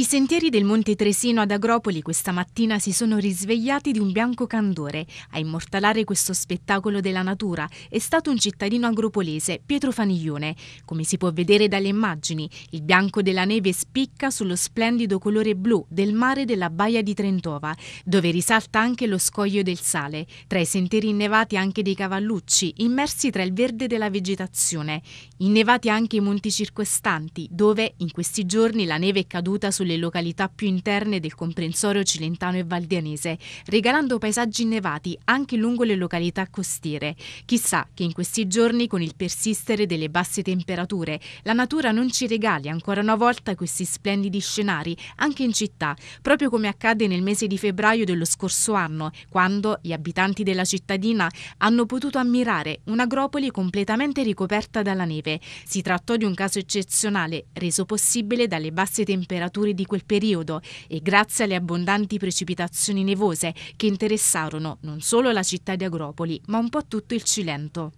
I sentieri del Monte Tresino ad Agropoli questa mattina si sono risvegliati di un bianco candore. A immortalare questo spettacolo della natura è stato un cittadino agropolese, Pietro Faniglione. Come si può vedere dalle immagini, il bianco della neve spicca sullo splendido colore blu del mare della baia di Trentova, dove risalta anche lo scoglio del sale, tra i sentieri innevati anche dei cavallucci, immersi tra il verde della vegetazione. Innevati anche i monti circostanti, dove in questi giorni la neve è caduta sul sulle località più interne del comprensorio cilentano e valdianese, regalando paesaggi innevati anche lungo le località costiere. Chissà che in questi giorni, con il persistere delle basse temperature, la natura non ci regali ancora una volta questi splendidi scenari, anche in città, proprio come accade nel mese di febbraio dello scorso anno, quando gli abitanti della cittadina hanno potuto ammirare un'agropoli completamente ricoperta dalla neve. Si trattò di un caso eccezionale, reso possibile dalle basse temperature di quel periodo e grazie alle abbondanti precipitazioni nevose che interessarono non solo la città di Agropoli, ma un po' tutto il Cilento.